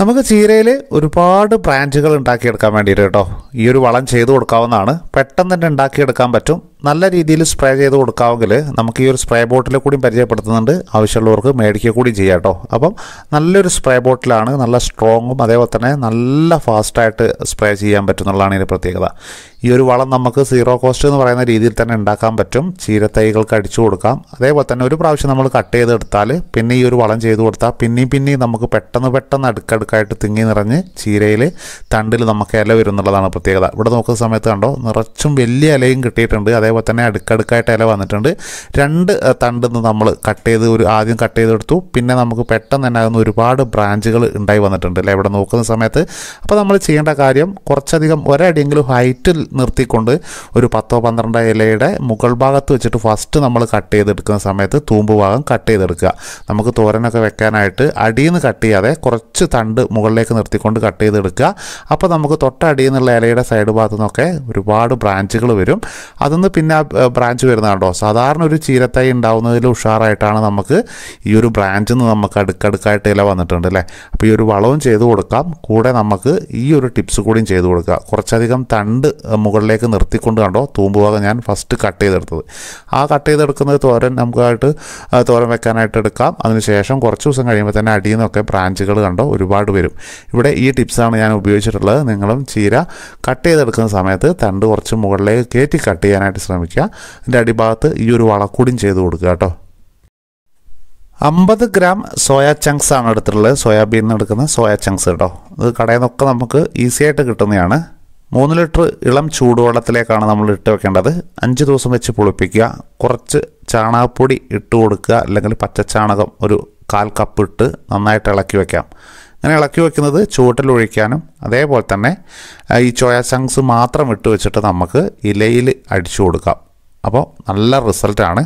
നമുക്ക് ചീരയിൽ ഒരുപാട് ബ്രാഞ്ചുകൾ ഉണ്ടാക്കിയെടുക്കാൻ വേണ്ടിയിട്ട് കേട്ടോ ഈ ഒരു വളം ചെയ്തു കൊടുക്കാവുന്നതാണ് പെട്ടെന്ന് തന്നെ ഉണ്ടാക്കിയെടുക്കാൻ പറ്റും നല്ല രീതിയിൽ സ്പ്രേ ചെയ്ത് കൊടുക്കാമെങ്കിൽ നമുക്ക് ഈ ഒരു സ്പ്രേ ബോട്ടിലെ കൂടി പരിചയപ്പെടുത്തുന്നുണ്ട് ആവശ്യമുള്ളവർക്ക് മേടിക്കുക കൂടി ചെയ്യാം കേട്ടോ അപ്പം നല്ലൊരു സ്പ്രേ ബോട്ടിലാണ് നല്ല സ്ട്രോങ്ങും അതേപോലെ തന്നെ നല്ല ഫാസ്റ്റായിട്ട് സ്പ്രേ ചെയ്യാൻ പറ്റുന്നുള്ളതാണ് ഇതിൻ്റെ പ്രത്യേകത ഈ ഒരു വളം നമുക്ക് സീറോ കോസ്റ്റ് എന്ന് പറയുന്ന രീതിയിൽ തന്നെ ഉണ്ടാക്കാൻ പറ്റും ചീരത്തൈകൾക്ക് അടിച്ചു കൊടുക്കാം അതേപോലെ തന്നെ ഒരു പ്രാവശ്യം നമ്മൾ കട്ട് ചെയ്തെടുത്താൽ പിന്നെ ഈ ഒരു വളം ചെയ്തു കൊടുത്താൽ പിന്നെയും പിന്നെയും നമുക്ക് പെട്ടെന്ന് പെട്ടെന്ന് അടുക്കടുക്കായിട്ട് തിങ്ങി നിറഞ്ഞ് ചീരയിൽ തണ്ടിൽ നമുക്ക് ഇല വരുന്നുള്ളതാണ് പ്രത്യേകത ഇവിടെ നോക്കുന്ന സമയത്ത് കണ്ടോ നിറച്ചും വലിയ ഇലയും കിട്ടിയിട്ടുണ്ട് അതേപോലെ അതേപോലെ തന്നെ അടുക്കടുക്കായിട്ട് ഇല വന്നിട്ടുണ്ട് രണ്ട് തണ്ടെന്ന് നമ്മൾ കട്ട് ചെയ്ത് ഒരു ആദ്യം കട്ട് ചെയ്തെടുത്തു പിന്നെ നമുക്ക് പെട്ടെന്ന് തന്നെ ആകുന്ന ഒരുപാട് ബ്രാഞ്ചുകൾ ഉണ്ടായി വന്നിട്ടുണ്ട് അല്ലേ ഇവിടെ നോക്കുന്ന സമയത്ത് അപ്പോൾ നമ്മൾ ചെയ്യേണ്ട കാര്യം കുറച്ചധികം ഒരടിയെങ്കിലും ഹൈറ്റിൽ നിർത്തിക്കൊണ്ട് ഒരു പത്തോ പന്ത്രണ്ടോ ഇലയുടെ മുകൾ ഭാഗത്ത് വെച്ചിട്ട് ഫസ്റ്റ് നമ്മൾ കട്ട് ചെയ്തെടുക്കുന്ന സമയത്ത് തൂമ്പ് ഭാഗം കട്ട് ചെയ്തെടുക്കുക നമുക്ക് തോരനൊക്കെ വെക്കാനായിട്ട് അടിയിൽ നിന്ന് കട്ട് ചെയ്യാതെ കുറച്ച് തണ്ട് മുകളിലേക്ക് നിർത്തിക്കൊണ്ട് കട്ട് ചെയ്തെടുക്കുക അപ്പോൾ നമുക്ക് തൊട്ടടിയിൽ നിന്നുള്ള ഇലയുടെ സൈഡ് ഭാഗത്തു നിന്നൊക്കെ ഒരുപാട് ബ്രാഞ്ചുകൾ വരും അതൊന്ന് പിന്നെ ആ ബ്രാഞ്ച് വരുന്നതാണ് കേട്ടോ സാധാരണ ഒരു ചീരത്തൈ ഉണ്ടാവുന്നതിൽ ഉഷാറായിട്ടാണ് നമുക്ക് ഈ ഒരു ബ്രാഞ്ചിൽ നിന്ന് നമുക്ക് അടുക്കടുക്കായിട്ട് ഇല വന്നിട്ടുണ്ട് അല്ലേ അപ്പോൾ ഈ ഒരു വളവും ചെയ്ത് കൊടുക്കാം കൂടെ നമുക്ക് ഈ ഒരു ടിപ്സ് കൂടിയും ചെയ്ത് കൊടുക്കാം കുറച്ചധികം തണ്ട് മുകളിലേക്ക് നിർത്തിക്കൊണ്ട് കണ്ടോ തൂമ്പുഭാഗം ഞാൻ ഫസ്റ്റ് കട്ട് ചെയ്തെടുത്തത് ആ കട്ട് ചെയ്തെടുക്കുന്നത് തോരൻ നമുക്കായിട്ട് തോരൻ വെക്കാനായിട്ട് എടുക്കാം അതിനുശേഷം കുറച്ച് ദിവസം കഴിയുമ്പോൾ തന്നെ അടിയിൽ നിന്നൊക്കെ ബ്രാഞ്ചുകൾ കണ്ടോ ഒരുപാട് വരും ഇവിടെ ഈ ടിപ്സാണ് ഞാൻ ഉപയോഗിച്ചിട്ടുള്ളത് നിങ്ങളും ചീര കട്ട് ചെയ്തെടുക്കുന്ന സമയത്ത് തണ്ട് കുറച്ച് മുകളിലേക്ക് കയറ്റി കട്ട് ചെയ്യാനായിട്ട് ശ്രമിക്കുക അതിൻ്റെ അടിഭാഗത്ത് ഈ ഒരു വളക്കൂടിയും ചെയ്ത് കൊടുക്കുക കേട്ടോ അമ്പത് ഗ്രാം സോയാ ചങ്ക്സ് ആണ് എടുത്തിട്ടുള്ളത് സോയാബീൻ നിന്ന് എടുക്കുന്ന സോയാ ചങ്ക്സ് കേട്ടോ ഇത് കടയിൽ നിന്നൊക്കെ നമുക്ക് ഈസി ആയിട്ട് കിട്ടുന്നതാണ് മൂന്ന് ലിറ്റർ ഇളം ചൂടുവെള്ളത്തിലേക്കാണ് നമ്മൾ ഇട്ട് വെക്കേണ്ടത് അഞ്ച് ദിവസം വെച്ച് പുളിപ്പിക്കുക കുറച്ച് ചാണകപ്പൊടി ഇട്ട് കൊടുക്കുക അല്ലെങ്കിൽ പച്ചച്ചാണകം ഒരു കാൽ കപ്പ് ഇട്ട് നന്നായിട്ട് ഇളക്കി വെക്കാം അങ്ങനെ ഇളക്കി വയ്ക്കുന്നത് ചുവട്ടിലൊഴിക്കാനും അതേപോലെ തന്നെ ഈ ചോയ ചങ്സ് മാത്രം ഇട്ട് വെച്ചിട്ട് നമുക്ക് ഇലയിൽ അടിച്ചു കൊടുക്കാം അപ്പോൾ നല്ല റിസൾട്ടാണ്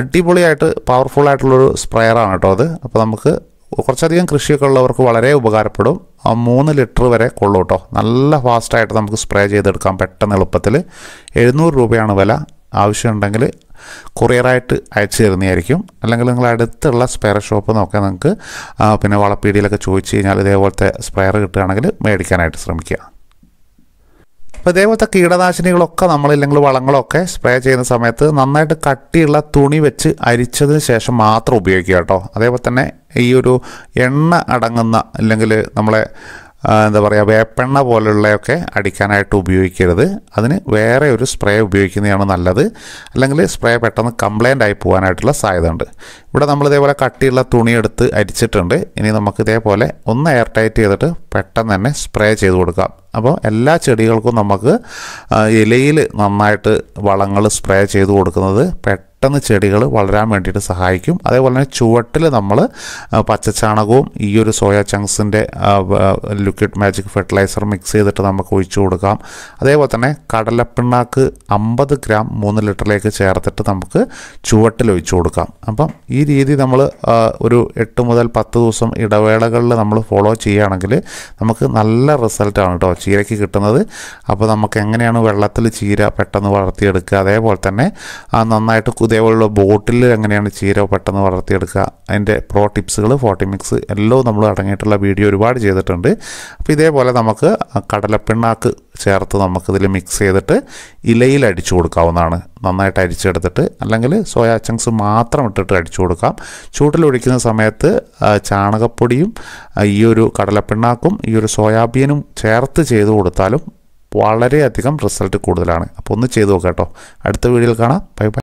അടിപൊളിയായിട്ട് പവർഫുൾ ആയിട്ടുള്ളൊരു സ്പ്രെയറാണ് കേട്ടോ അത് അപ്പോൾ നമുക്ക് കുറച്ചധികം കൃഷിയൊക്കെ ഉള്ളവർക്ക് വളരെ ഉപകാരപ്പെടും ആ മൂന്ന് ലിറ്റർ വരെ കൊള്ളു കേട്ടോ നല്ല ഫാസ്റ്റായിട്ട് നമുക്ക് സ്പ്രേ ചെയ്തെടുക്കാം പെട്ടെന്ന് എളുപ്പത്തിൽ എഴുന്നൂറ് രൂപയാണ് വില ആവശ്യമുണ്ടെങ്കിൽ കൊറിയറായിട്ട് അയച്ചു തരുന്നതായിരിക്കും അല്ലെങ്കിൽ നിങ്ങൾ അടുത്തുള്ള സ്പെയർ ഷോപ്പ് നോക്കാൻ നിങ്ങൾക്ക് പിന്നെ വളപ്പീടിയിലൊക്കെ ചോദിച്ചു കഴിഞ്ഞാൽ ഇതേപോലത്തെ സ്പെയർ കിട്ടുകയാണെങ്കിൽ മേടിക്കാനായിട്ട് ശ്രമിക്കുക അപ്പോൾ ഇതേപോലത്തെ കീടനാശിനികളൊക്കെ നമ്മളില്ലെങ്കിൽ വളങ്ങളൊക്കെ സ്പ്രേ ചെയ്യുന്ന സമയത്ത് നന്നായിട്ട് കട്ടിയുള്ള തുണി വെച്ച് അരിച്ചതിന് ശേഷം മാത്രം ഉപയോഗിക്കുക കേട്ടോ അതേപോലെ തന്നെ ഈ ഒരു എണ്ണ അടങ്ങുന്ന അല്ലെങ്കിൽ നമ്മളെ എന്താ പറയുക വേപ്പെണ്ണ പോലുള്ളതൊക്കെ അടിക്കാനായിട്ട് ഉപയോഗിക്കരുത് അതിന് വേറെ ഒരു സ്പ്രേ ഉപയോഗിക്കുന്നതാണ് നല്ലത് അല്ലെങ്കിൽ സ്പ്രേ പെട്ടെന്ന് കംപ്ലൈൻ്റ് ആയി പോകാനായിട്ടുള്ള സാധ്യത ഉണ്ട് ഇവിടെ നമ്മൾ ഇതേപോലെ കട്ടിയുള്ള തുണിയെടുത്ത് അരിച്ചിട്ടുണ്ട് ഇനി നമുക്ക് ഇതേപോലെ ഒന്ന് എയർ ടൈറ്റ് ചെയ്തിട്ട് പെട്ടെന്ന് തന്നെ സ്പ്രേ ചെയ്ത് കൊടുക്കാം അപ്പോൾ എല്ലാ ചെടികൾക്കും നമുക്ക് ഇലയിൽ നന്നായിട്ട് വളങ്ങൾ സ്പ്രേ ചെയ്ത് കൊടുക്കുന്നത് പെട്ടെന്ന് പെട്ടെന്ന് ചെടികൾ വളരാൻ വേണ്ടിയിട്ട് സഹായിക്കും അതേപോലെ തന്നെ ചുവട്ടിൽ നമ്മൾ പച്ചച്ചാണകവും ഈ ഒരു സോയ ചങ്ക്സിൻ്റെ ലിക്വിഡ് മാജിക് ഫെർട്ടിലൈസർ മിക്സ് ചെയ്തിട്ട് നമുക്ക് ഒഴിച്ചു കൊടുക്കാം അതേപോലെ തന്നെ കടലപ്പിണ്ണാക്ക് അമ്പത് ഗ്രാം മൂന്ന് ലിറ്ററിലേക്ക് ചേർത്തിട്ട് നമുക്ക് ചുവട്ടിൽ ഒഴിച്ചു കൊടുക്കാം അപ്പം ഈ രീതി നമ്മൾ ഒരു എട്ട് മുതൽ പത്ത് ദിവസം ഇടവേളകളിൽ നമ്മൾ ഫോളോ ചെയ്യുകയാണെങ്കിൽ നമുക്ക് നല്ല റിസൾട്ടാണ് കേട്ടോ ചീരയ്ക്ക് കിട്ടുന്നത് അപ്പോൾ നമുക്ക് എങ്ങനെയാണ് വെള്ളത്തിൽ ചീര പെട്ടെന്ന് വളർത്തിയെടുക്കുക അതേപോലെ തന്നെ നന്നായിട്ട് അതേപോലുള്ള ബോട്ടിൽ എങ്ങനെയാണ് ചീര പെട്ടെന്ന് വളർത്തിയെടുക്കുക അതിൻ്റെ പ്രോ ടിപ്സുകൾ ഫോട്ടിമിക്സ് എല്ലാം നമ്മൾ അടങ്ങിയിട്ടുള്ള വീഡിയോ ഒരുപാട് ചെയ്തിട്ടുണ്ട് അപ്പോൾ ഇതേപോലെ നമുക്ക് കടലപ്പിണ്ണാക്ക് ചേർത്ത് നമുക്കിതിൽ മിക്സ് ചെയ്തിട്ട് ഇലയിൽ അടിച്ചു കൊടുക്കാവുന്നതാണ് നന്നായിട്ട് അരിച്ചെടുത്തിട്ട് അല്ലെങ്കിൽ സോയാ ചങ്ക്സ് മാത്രം ഇട്ടിട്ട് അടിച്ചു കൊടുക്കാം ചൂട്ടിലൊഴിക്കുന്ന സമയത്ത് ചാണകപ്പൊടിയും ഈ ഒരു കടലപ്പിണ്ണാക്കും ഈ ഒരു സോയാബീനും ചേർത്ത് ചെയ്ത് കൊടുത്താലും വളരെയധികം റിസൾട്ട് കൂടുതലാണ് അപ്പോൾ ഒന്ന് ചെയ്തു നോക്കാം കേട്ടോ അടുത്ത വീഡിയോയിൽ കാണാം ബൈ ബൈ